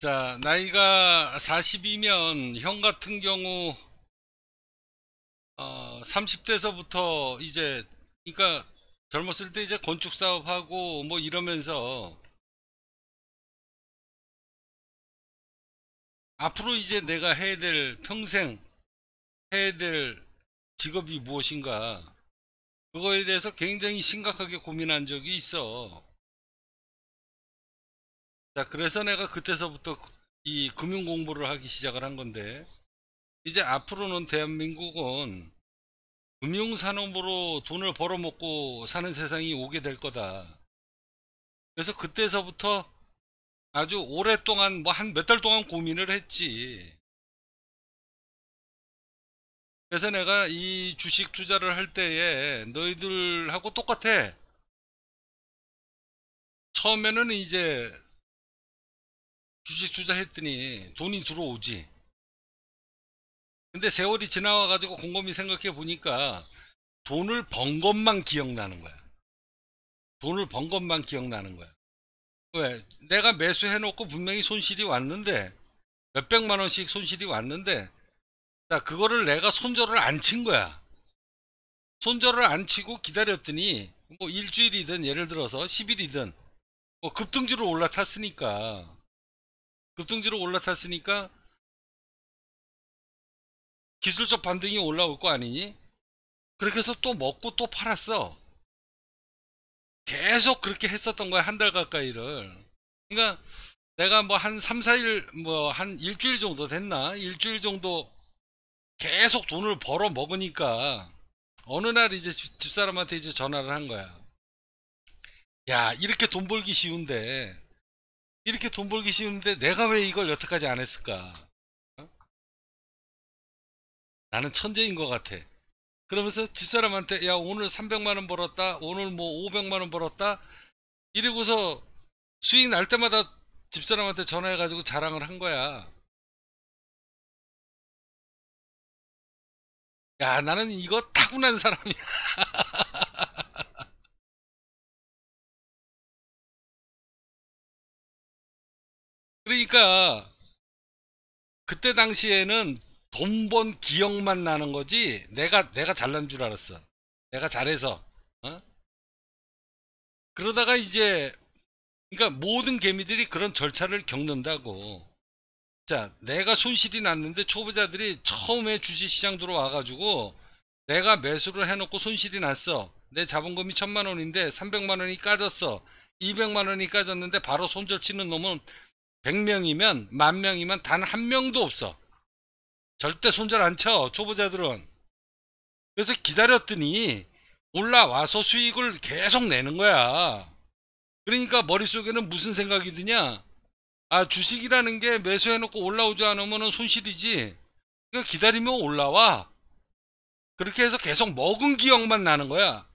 자 나이가 40이면 형 같은 경우 어, 30대서부터 이제 그러니까 젊었을 때 이제 건축 사업하고 뭐 이러면서 앞으로 이제 내가 해야 될 평생 해야 될 직업이 무엇인가 그거에 대해서 굉장히 심각하게 고민한 적이 있어 자, 그래서 내가 그때서부터 이 금융 공부를 하기 시작을 한 건데, 이제 앞으로는 대한민국은 금융산업으로 돈을 벌어먹고 사는 세상이 오게 될 거다. 그래서 그때서부터 아주 오랫동안, 뭐 한 몇 달 동안 고민을 했지. 그래서 내가 이 주식 투자를 할 때에 너희들하고 똑같아. 처음에는 이제 주식 투자했더니 돈이 들어오지. 근데 세월이 지나와가지고 곰곰이 생각해 보니까 돈을 번 것만 기억나는 거야. 돈을 번 것만 기억나는 거야. 왜? 내가 매수해놓고 분명히 손실이 왔는데 몇백만 원씩 손실이 왔는데 자, 그거를 내가 손절을 안 친 거야. 손절을 안 치고 기다렸더니 뭐 일주일이든 예를 들어서 10일이든 뭐 급등주로 올라탔으니까 급등지로 올라탔으니까 기술적 반등이 올라올 거 아니니? 그렇게 해서 또 먹고 또 팔았어. 계속 그렇게 했었던 거야, 한 달 가까이를. 그러니까 내가 뭐 한 3, 4일, 뭐 한 일주일 정도 됐나? 일주일 정도 계속 돈을 벌어 먹으니까 어느 날 이제 집사람한테 이제 전화를 한 거야. 야, 이렇게 돈 벌기 쉬운데 이렇게 돈 벌기 쉬운데 내가 왜 이걸 여태까지 안 했을까? 어? 나는 천재인 것 같아. 그러면서 집사람한테 야 오늘 300만 원 벌었다. 오늘 뭐 500만 원 벌었다. 이러고서 수익 날 때마다 집사람한테 전화해가지고 자랑을 한 거야. 야 나는 이거 타고난 사람이야. 그러니까 그때 당시에는 돈 번 기억만 나는 거지 내가 내가 잘난 줄 알았어. 내가 잘해서. 어? 그러다가 이제 그러니까 모든 개미들이 그런 절차를 겪는다고. 자, 내가 손실이 났는데 초보자들이 처음에 주식시장 들어와가지고 내가 매수를 해놓고 손실이 났어. 내 자본금이 천만 원인데 300만 원이 까졌어. 200만 원이 까졌는데 바로 손절 치는 놈은 100명이면 만 명이면 단 한 명도 없어. 절대 손절 안 쳐. 초보자들은. 그래서 기다렸더니 올라와서 수익을 계속 내는 거야. 그러니까 머릿속에는 무슨 생각이 드냐? 아, 주식이라는 게 매수해놓고 올라오지 않으면 손실이지. 그러니까 기다리면 올라와. 그렇게 해서 계속 먹은 기억만 나는 거야.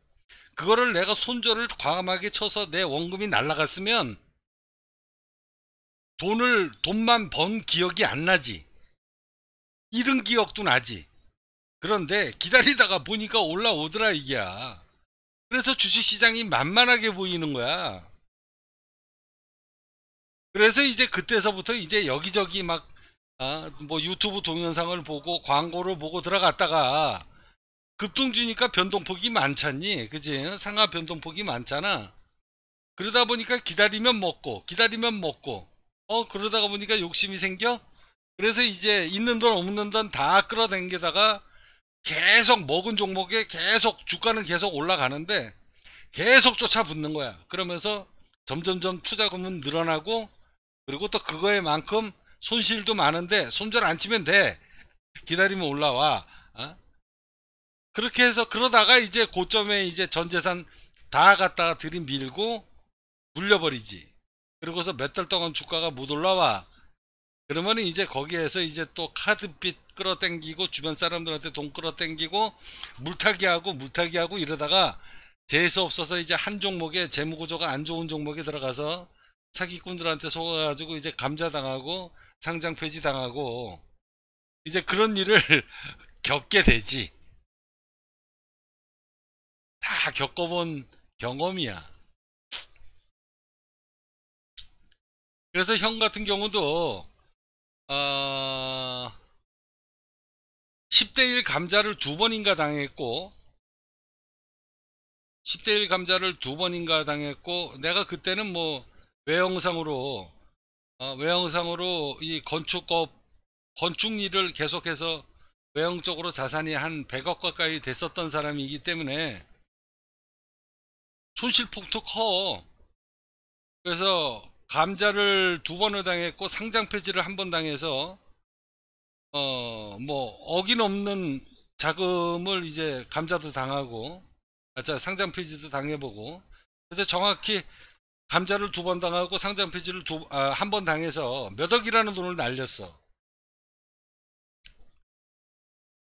그거를 내가 손절을 과감하게 쳐서 내 원금이 날라갔으면 돈을 돈만 번 기억이 안 나지 잃은 기억도 나지 그런데 기다리다가 보니까 올라오더라 이게야 그래서 주식시장이 만만하게 보이는 거야 그래서 이제 그때서부터 이제 여기저기 막 아, 뭐 유튜브 동영상을 보고 광고를 보고 들어갔다가 급등주니까 변동폭이 많잖니 그지 상하 변동폭이 많잖아 그러다 보니까 기다리면 먹고 기다리면 먹고 어 그러다가 보니까 욕심이 생겨 그래서 이제 있는 돈 없는 돈 다 끌어당기다가 계속 먹은 종목에 계속 주가는 계속 올라가는데 계속 쫓아붙는 거야 그러면서 점점점 투자금은 늘어나고 그리고 또 그거에 만큼 손실도 많은데 손절 안 치면 돼 기다리면 올라와 어? 그렇게 해서 그러다가 이제 고점에 이제 전 재산 다 갖다가 들이밀고 물려버리지 그리고서 몇 달 동안 주가가 못 올라와. 그러면 이제 거기에서 이제 또 카드빚 끌어당기고 주변 사람들한테 돈 끌어당기고 물타기하고 물타기하고 이러다가 재수 없어서 이제 한 종목에 재무구조가 안 좋은 종목에 들어가서 사기꾼들한테 속아가지고 이제 감자당하고 상장 폐지당하고 이제 그런 일을 겪게 되지. 다 겪어본 경험이야. 그래서 형 같은 경우도 어, 10대1 감자를 두 번인가 당했고 10대1 감자를 두 번인가 당했고 내가 그때는 뭐 외형상으로 어, 외형상으로 이 건축업 건축 일을 계속해서 외형적으로 자산이 한 100억 가까이 됐었던 사람이기 때문에 손실 폭도 커 그래서 감자를 두 번을 당했고 상장 폐지를 한 번 당해서 어 뭐 어김없는 자금을 이제 감자도 당하고 아, 상장 폐지도 당해보고 그래서 정확히 감자를 두 번 당하고 상장 폐지를 아, 한번 당해서 몇 억이라는 돈을 날렸어.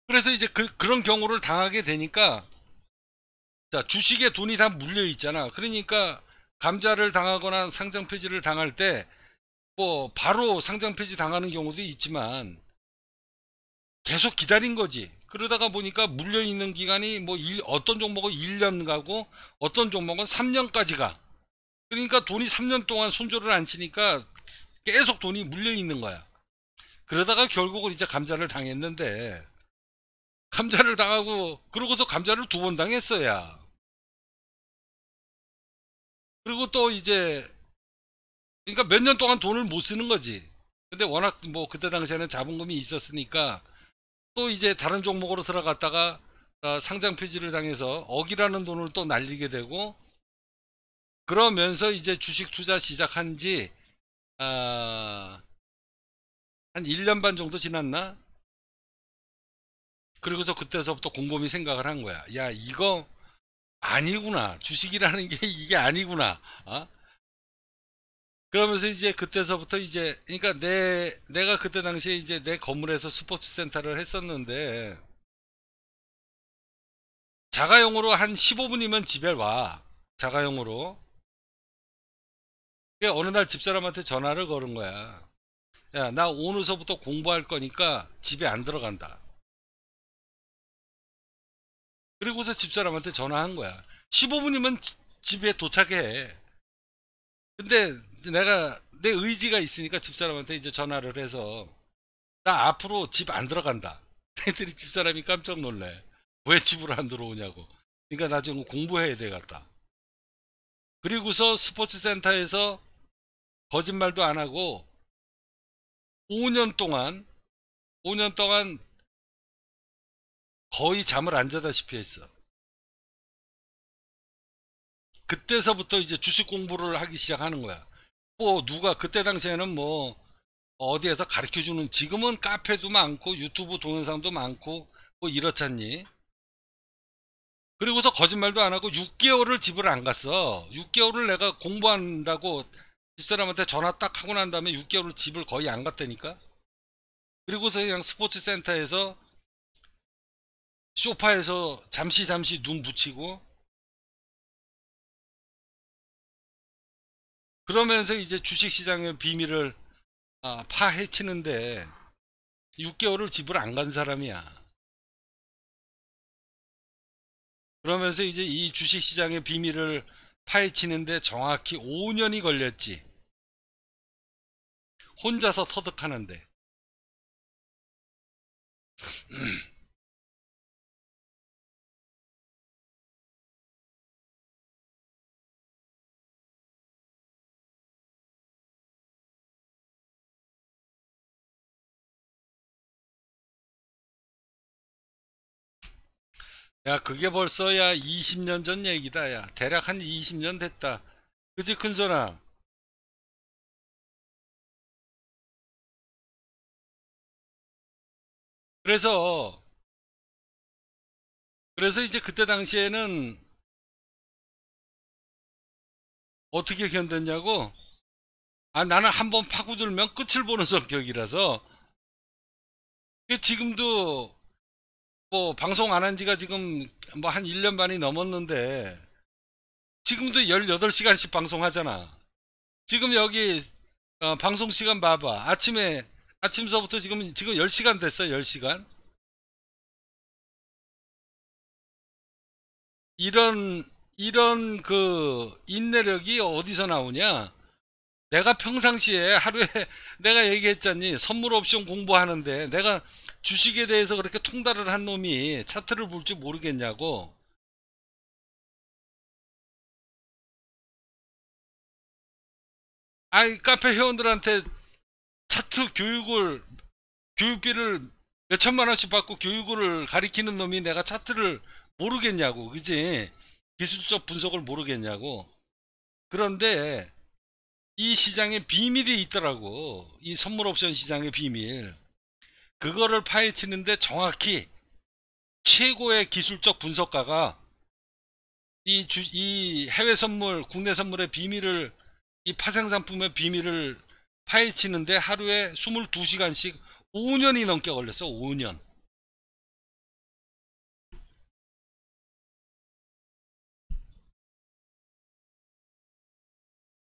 그래서 이제 그, 그런 경우를 당하게 되니까 자 주식에 돈이 다 물려 있잖아. 그러니까 감자를 당하거나 상장 폐지를 당할 때 뭐 바로 상장 폐지 당하는 경우도 있지만 계속 기다린 거지. 그러다가 보니까 물려 있는 기간이 뭐 일, 어떤 종목은 1년 가고 어떤 종목은 3년까지 가. 그러니까 돈이 3년 동안 손절을 안 치니까 계속 돈이 물려 있는 거야. 그러다가 결국은 이제 감자를 당했는데 감자를 당하고 그러고서 감자를 두 번 당했어야. 그리고 또 이제 그러니까 몇 년 동안 돈을 못 쓰는 거지. 근데 워낙 뭐 그때 당시에는 자본금이 있었으니까 또 이제 다른 종목으로 들어갔다가 어, 상장 폐지를 당해서 억이라는 돈을 또 날리게 되고 그러면서 이제 주식 투자 시작한 지, 아, 한 1년 반 정도 지났나? 그리고서 그때서부터 곰곰이 생각을 한 거야. 야, 이거 아니구나. 주식이라는 게 이게 아니구나. 어? 그러면서 이제 그때서부터 이제 그러니까 내 내가 그때 당시에 이제 내 건물에서 스포츠 센터를 했었는데 자가용으로 한 15분이면 집에 와. 자가용으로. 어느 날 집사람한테 전화를 걸은 거야. 야, 나 오늘서부터 공부할 거니까 집에 안 들어간다. 그리고서 집사람한테 전화한 거야. 15분이면 집에 도착해. 근데 내가 내 의지가 있으니까 집사람한테 이제 전화를 해서 나 앞으로 집 안 들어간다. 애들이 집사람이 깜짝 놀래. 왜 집으로 안 들어오냐고. 그러니까 나 지금 공부해야 되겠다. 그리고서 스포츠 센터에서 거짓말도 안 하고 5년 동안 5년 동안 거의 잠을 안 자다시피 했어. 그때서부터 이제 주식 공부를 하기 시작하는 거야. 뭐 누가 그때 당시에는 뭐 어디에서 가르쳐 주는 지금은 카페도 많고 유튜브 동영상도 많고 뭐 이렇잖니. 그리고서 거짓말도 안 하고 6개월을 집을 안 갔어. 6개월을 내가 공부한다고 집사람한테 전화 딱 하고 난 다음에 6개월을 집을 거의 안 갔다니까. 그리고서 그냥 스포츠 센터에서 소파에서 잠시 잠시 눈 붙이고 그러면서 이제 주식시장의 비밀을 아, 파헤치는데 6개월을 집을 안 간 사람이야. 그러면서 이제 이 주식시장의 비밀을 파헤치는데 정확히 5년이 걸렸지. 혼자서 터득하는데. 야 그게 벌써 야 20년 전 얘기다 야 대략 한 20년 됐다 그지 큰손아 그래서 그래서 이제 그때 당시에는 어떻게 견뎠냐고 아 나는 한번 파고들면 끝을 보는 성격이라서 지금도 뭐 방송 안 한 지가 지금 뭐 한 1년 반이 넘었는데 지금도 18시간씩 방송하잖아. 지금 여기 어, 방송 시간 봐봐. 아침에 아침서부터 지금 지금 10시간 됐어. 10시간. 이런 이런 그 인내력이 어디서 나오냐? 내가 평상시에 하루에 내가 얘기했잖니. 선물 옵션 공부하는데 내가 주식에 대해서 그렇게 통달을 한 놈이 차트를 볼지 모르겠냐고. 아니 카페 회원들한테 차트 교육을 교육비를 몇 천만 원씩 받고 교육을 가리키는 놈이 내가 차트를 모르겠냐고 그지 기술적 분석을 모르겠냐고 그런데 이 시장에 비밀이 있더라고 이 선물옵션 시장의 비밀 그거를 파헤치는데 정확히 최고의 기술적 분석가가 이, 주, 이 해외 선물, 국내 선물의 비밀을 이 파생 상품의 비밀을 파헤치는데 하루에 22시간씩 5년이 넘게 걸렸어. 5년.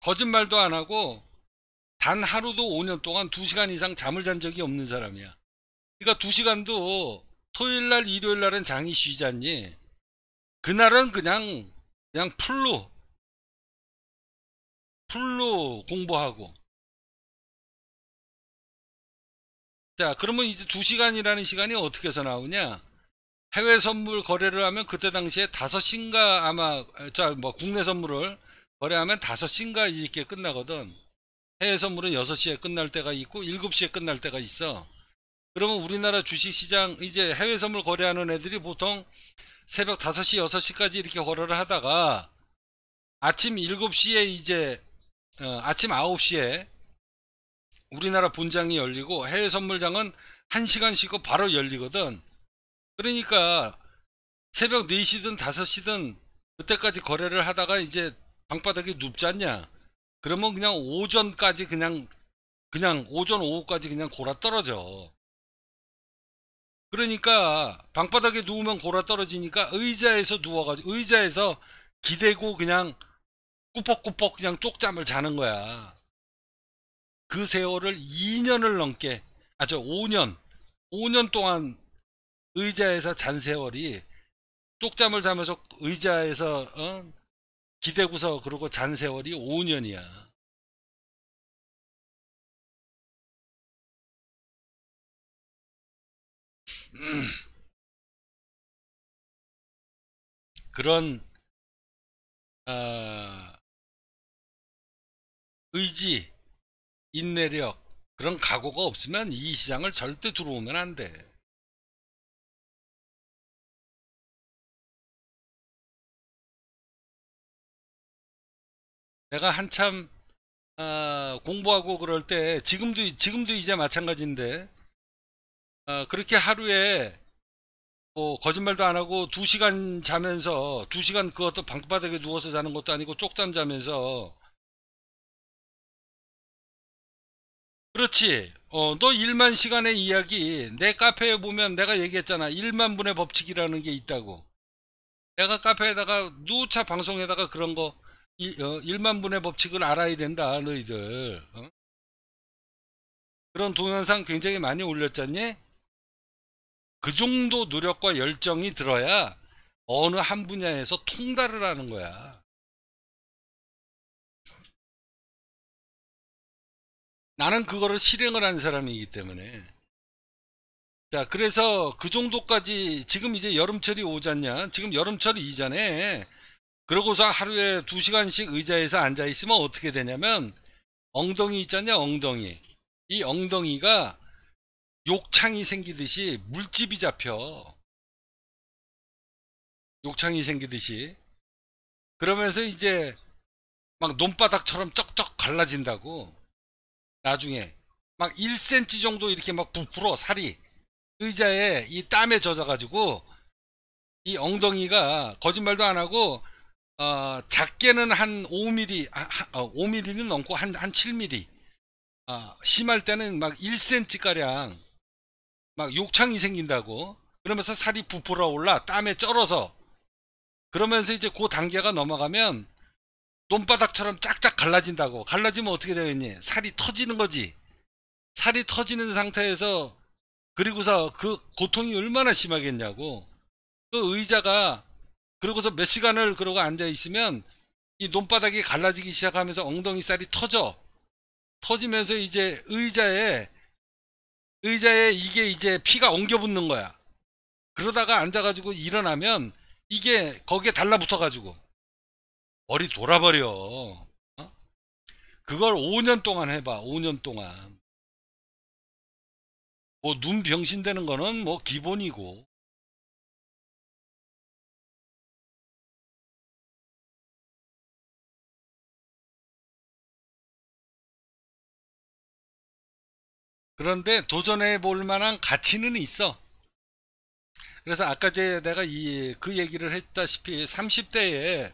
거짓말도 안 하고 단 하루도 5년 동안 2시간 이상 잠을 잔 적이 없는 사람이야. 그러니까 두시간도 토요일 날, 일요일 날은 장이 쉬잖니. 그날은 그냥 그냥 풀로 풀로 공부하고 자 그러면 이제 두시간이라는 시간이 어떻게 해서 나오냐 해외 선물 거래를 하면 그때 당시에 다섯 신가 아마 자뭐 국내 선물을 거래하면 다섯 신가 이렇게 끝나거든 해외 선물은 여섯 시에 끝날 때가 있고 일곱 시에 끝날 때가 있어 그러면 우리나라 주식시장 이제 해외 선물 거래하는 애들이 보통 새벽 5시, 6시까지 이렇게 거래를 하다가 아침 7시에 이제 어, 아침 9시에 우리나라 본장이 열리고 해외 선물장은 1시간 쉬고 바로 열리거든. 그러니까 새벽 4시든 5시든 그때까지 거래를 하다가 이제 방바닥이 눕지 않냐. 그러면 그냥 오전까지 그냥 그냥 오전 오후까지 그냥 골아 떨어져. 그러니까 방바닥에 누우면 골아 떨어지니까 의자에서 누워가지고 의자에서 기대고 그냥 꾸벅꾸벅 그냥 쪽잠을 자는 거야. 그 세월을 2년을 넘게 아 저 5년 5년 동안 의자에서 잔 세월이 쪽잠을 자면서 의자에서 어? 기대고서 그러고 잔 세월이 5년이야. 음. 그런 어, 의지, 인내력 그런 각오가 없으면 이 시장을 절대 들어오면 안 돼. 내가 한참 어, 공부하고 그럴 때 지금도 지금도 이제 마찬가지인데 어, 그렇게 하루에 뭐 거짓말도 안 하고 두 시간 자면서 두 시간 그것도 방바닥에 누워서 자는 것도 아니고 쪽잠 자면서 그렇지 어, 너 1만 시간의 이야기 내 카페에 보면 내가 얘기했잖아 1만 분의 법칙이라는 게 있다고 내가 카페에다가 누차 방송에다가 그런 거 일, 어, 1만 분의 법칙을 알아야 된다 너희들 어? 그런 동영상 굉장히 많이 올렸잖니 그 정도 노력과 열정이 들어야 어느 한 분야에서 통달을 하는 거야. 나는 그거를 실행을 한 사람이기 때문에. 자, 그래서 그 정도까지 지금 이제 여름철이 오잖냐? 지금 여름철이 이전에 그러고서 하루에 두 시간씩 의자에서 앉아 있으면 어떻게 되냐면 엉덩이 있잖냐, 엉덩이. 이 엉덩이가 욕창이 생기듯이 물집이 잡혀. 욕창이 생기듯이. 그러면서 이제 막 논바닥처럼 쩍쩍 갈라진다고. 나중에 막 1cm 정도 이렇게 막 부풀어 살이 의자에 이 땀에 젖어가지고 이 엉덩이가 거짓말도 안 하고 어, 작게는 한 5mm, 아, 5mm는 어, 넘고 한, 한 7mm, 아, 어, 심할 때는 막 1cm 가량 막 욕창이 생긴다고 그러면서 살이 부풀어 올라 땀에 쩔어서 그러면서 이제 그 단계가 넘어가면 논바닥처럼 쫙쫙 갈라진다고 갈라지면 어떻게 되겠니 살이 터지는 거지 살이 터지는 상태에서 그리고서 그 고통이 얼마나 심하겠냐고 그 의자가 그러고서 몇 시간을 그러고 앉아 있으면 이 논바닥이 갈라지기 시작하면서 엉덩이 살이 터져 터지면서 이제 의자에 의자에 이게 이제 피가 엉겨 붙는 거야. 그러다가 앉아가지고 일어나면 이게 거기에 달라붙어가지고 머리 돌아버려. 어? 그걸 5년 동안 해봐. 5년 동안. 뭐 눈 병신되는 거는 뭐 기본이고 그런데 도전해 볼 만한 가치는 있어. 그래서 아까 제 내가 이그 얘기를 했다시피 30대에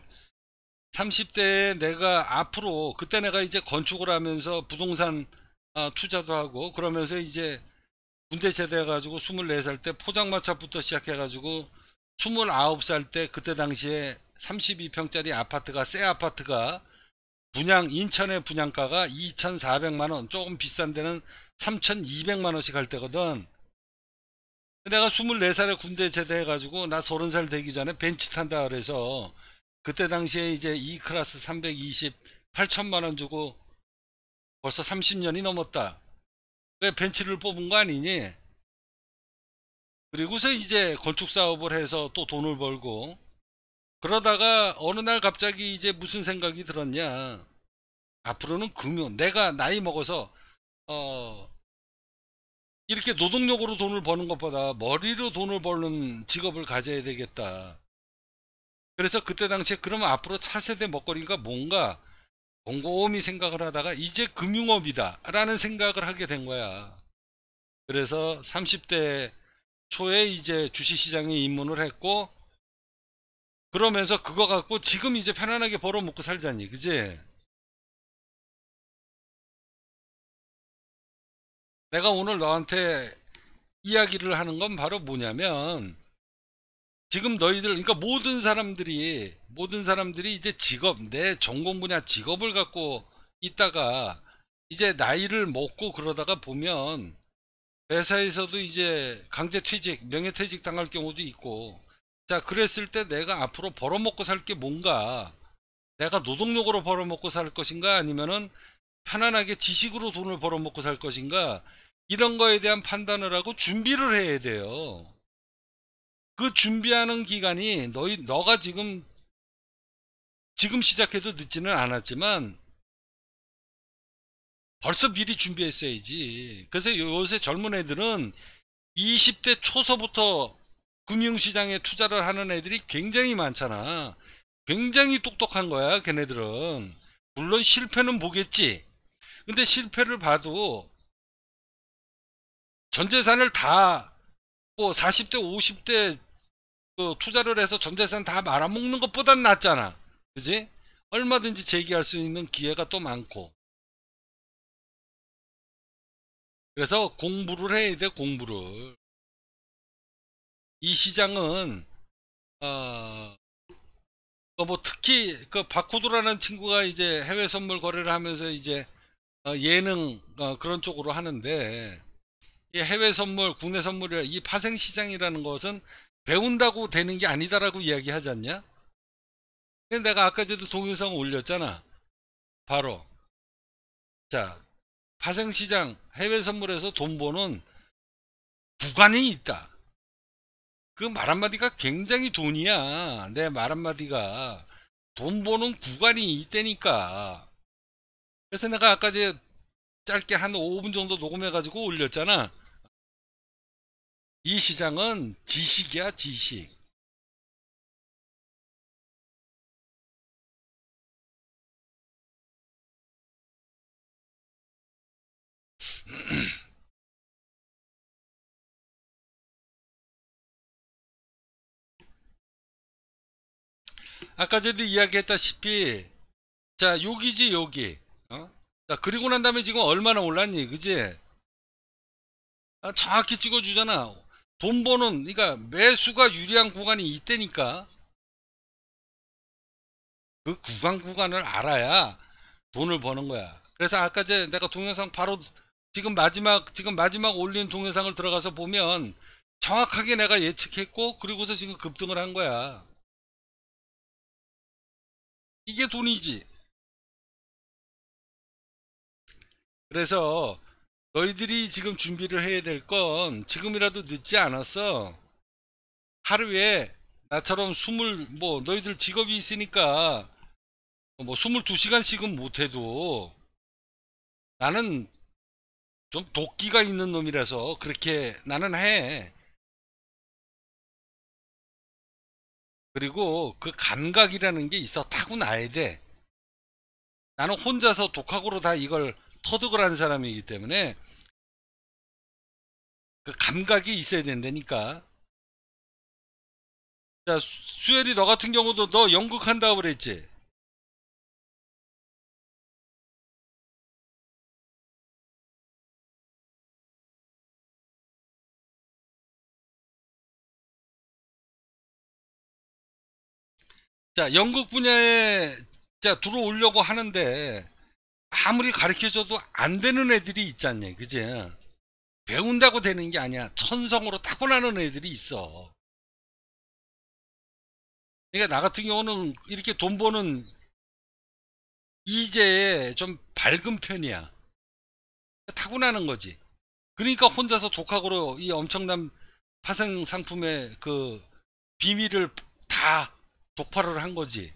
30대에 내가 앞으로 그때 내가 이제 건축을 하면서 부동산 아, 투자도 하고 그러면서 이제 군대 제대해 가지고 24살 때 포장마차부터 시작해 가지고 29살 때 그때 당시에 32평짜리 아파트가 새 아파트가 분양 인천의 분양가가 2,400만원 조금 비싼 데는 3,200만원씩 할 때거든 내가 24살에 군대 제대해가지고 나 30살 되기 전에 벤치 탄다 그래서 그때 당시에 이제 이 e 클래스 320 8천만원 주고 벌써 30년이 넘었다 왜 벤치를 뽑은 거 아니니 그리고서 이제 건축 사업을 해서 또 돈을 벌고 그러다가 어느 날 갑자기 이제 무슨 생각이 들었냐. 앞으로는 금요. 내가 나이 먹어서 어 이렇게 노동력으로 돈을 버는 것보다 머리로 돈을 버는 직업을 가져야 되겠다. 그래서 그때 당시에 그러면 앞으로 차세대 먹거리가 뭔가 곰곰이 생각을 하다가 이제 금융업이다 라는 생각을 하게 된 거야. 그래서 30대 초에 이제 주식시장에 입문을 했고 그러면서 그거 갖고 지금 이제 편안하게 벌어먹고 살자니 그지 내가 오늘 너한테 이야기를 하는 건 바로 뭐냐면 지금 너희들 그러니까 모든 사람들이 모든 사람들이 이제 직업 내 전공 분야 직업을 갖고 있다가 이제 나이를 먹고 그러다가 보면 회사에서도 이제 강제 퇴직 명예퇴직 당할 경우도 있고 자 그랬을 때 내가 앞으로 벌어먹고 살 게 뭔가 내가 노동력으로 벌어먹고 살 것인가 아니면은 편안하게 지식으로 돈을 벌어먹고 살 것인가 이런 거에 대한 판단을 하고 준비를 해야 돼요 그 준비하는 기간이 너희 너가 지금 지금 시작해도 늦지는 않았지만 벌써 미리 준비했어야지 그래서 요새 젊은 애들은 20대 초서부터 금융시장에 투자를 하는 애들이 굉장히 많잖아. 굉장히 똑똑한 거야, 걔네들은. 물론 실패는 보겠지. 근데 실패를 봐도 전 재산을 다뭐 40대, 50대 그 투자를 해서 전 재산 다 말아먹는 것보단 낫잖아. 그지? 얼마든지 재기할 수 있는 기회가 또 많고. 그래서 공부를 해야 돼, 공부를. 이 시장은 어, 그 뭐 특히 그 바코드라는 친구가 이제 해외 선물 거래를 하면서 이제 어, 예능 어, 그런 쪽으로 하는데 이 해외 선물 국내 선물이 이 파생 시장이라는 것은 배운다고 되는 게 아니다라고 이야기하지 않냐 근데 내가 아까 저도 동영상 올렸잖아 바로 자 파생 시장 해외 선물에서 돈 버는 구간이 있다 그말 한마디가 굉장히 돈이야. 내 말 한마디가. 돈 버는 구간이 있다니까. 그래서 내가 아까 이제 짧게 한 5분 정도 녹음해가지고 올렸잖아. 이 시장은 지식이야, 지식. 아까 저도 이야기했다시피 자 여기지 여기 어? 자 그리고 난 다음에 지금 얼마나 올랐니 그지 아, 정확히 찍어주잖아 돈 버는 그러니까 매수가 유리한 구간이 있다니까 그 구간 구간을 알아야 돈을 버는 거야 그래서 아까 제 내가 동영상 바로 지금 마지막 지금 마지막 올린 동영상을 들어가서 보면 정확하게 내가 예측했고 그리고서 지금 급등을 한 거야 이게 돈이지. 그래서 너희들이 지금 준비를 해야 될 건 지금이라도 늦지 않았어. 하루에 나처럼 20, 뭐 너희들 직업이 있으니까 뭐 22시간씩은 못해도 나는 좀 도끼가 있는 놈이라서 그렇게 나는 해. 그리고 그 감각이라는 게 있어 타고나야 돼 나는 혼자서 독학으로 다 이걸 터득을 한 사람이기 때문에 그 감각이 있어야 된다니까 자수현리너 같은 경우도 너 연극한다고 그랬지 자, 연극 분야에 자, 들어오려고 하는데 아무리 가르쳐줘도 안 되는 애들이 있잖니 그지? 배운다고 되는 게 아니야. 천성으로 타고나는 애들이 있어. 그러니까 나 같은 경우는 이렇게 돈 버는 이제좀 밝은 편이야. 타고나는 거지. 그러니까 혼자서 독학으로 이 엄청난 파생 상품의 그 비밀을 다 독파를한 거지.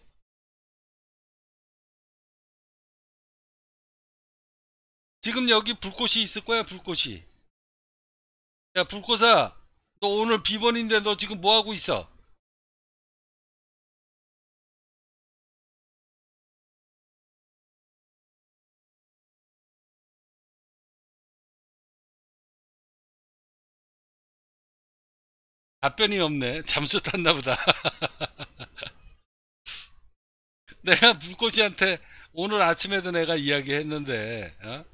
지금 여기 불꽃이 있을 거야 불꽃이 야 불꽃아 너 오늘 비번인데 너 지금 뭐 하고 있어 답변이 없네 잠수 탔나 보다 내가 불꽃이한테 오늘 아침에도 내가 이야기했는데 어?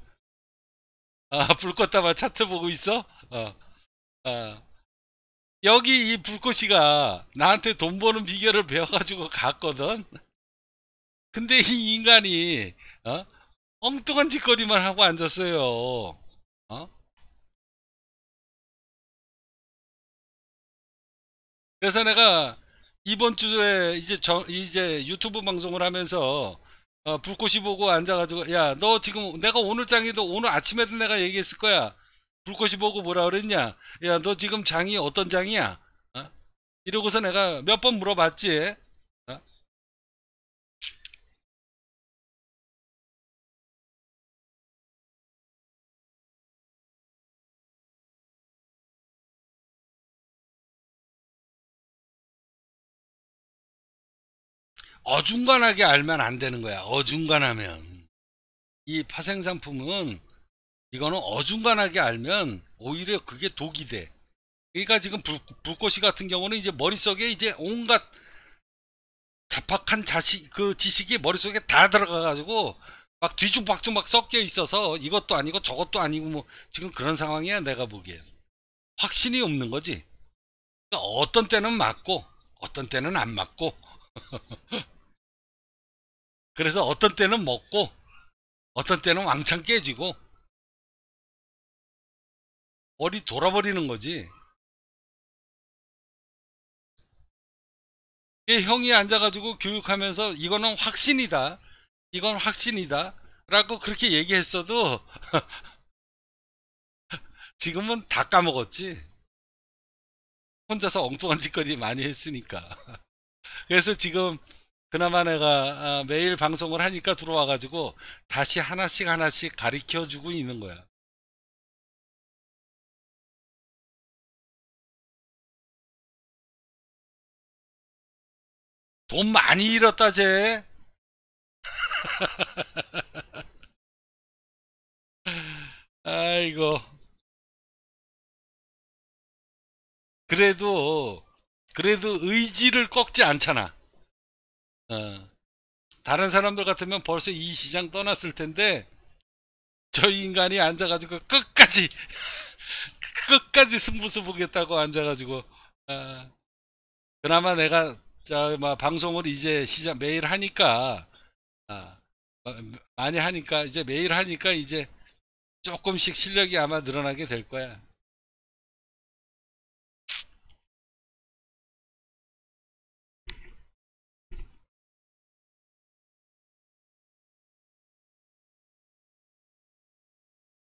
아 불꽃다발 차트 보고 있어? 어. 어. 여기 이 불꽃이가 나한테 돈 버는 비결을 배워가지고 갔거든 근데 이 인간이 어? 엉뚱한 짓거리만 하고 앉았어요 어? 그래서 내가 이번 주에 이제 저, 이제 유튜브 방송을 하면서 어, 불꽃이 보고 앉아가지고 야 너 지금 내가 오늘 장에도 오늘 아침에도 내가 얘기했을 거야 불꽃이 보고 뭐라 그랬냐 야 너 지금 장이 어떤 장이야 어? 이러고서 내가 몇 번 물어봤지 어중간하게 알면 안 되는 거야. 어중간하면. 이 파생상품은 이거는 어중간하게 알면 오히려 그게 독이 돼. 그러니까 지금 불, 불꽃이 같은 경우는 이제 머릿속에 이제 온갖 잡학한 자식, 그 지식이 머릿속에 다 들어가가지고 막 뒤죽박죽 막 섞여 있어서 이것도 아니고 저것도 아니고 뭐 지금 그런 상황이야 내가 보기엔. 확신이 없는 거지. 그러니까 어떤 때는 맞고 어떤 때는 안 맞고 그래서 어떤 때는 먹고 어떤 때는 왕창 깨지고 머리 돌아버리는 거지 형이 앉아가지고 교육하면서 이거는 확신이다 이건 확신이다 라고 그렇게 얘기했어도 지금은 다 까먹었지 혼자서 엉뚱한 짓거리 많이 했으니까 그래서 지금 그나마 내가 아, 매일 방송을 하니까 들어와가지고 다시 하나씩 하나씩 가르쳐 주고 있는 거야. 돈 많이 잃었다, 쟤. 아이고. 그래도, 그래도 의지를 꺾지 않잖아. 어. 다른 사람들 같으면 벌써 이 시장 떠났을 텐데 저 인간이 앉아가지고 끝까지 끝까지 승부수 보겠다고 앉아가지고 어. 그나마 내가 자, 막 뭐 방송을 이제 시작 매일 하니까 어. 어. 많이 하니까 이제 매일 하니까 이제 조금씩 실력이 아마 늘어나게 될 거야.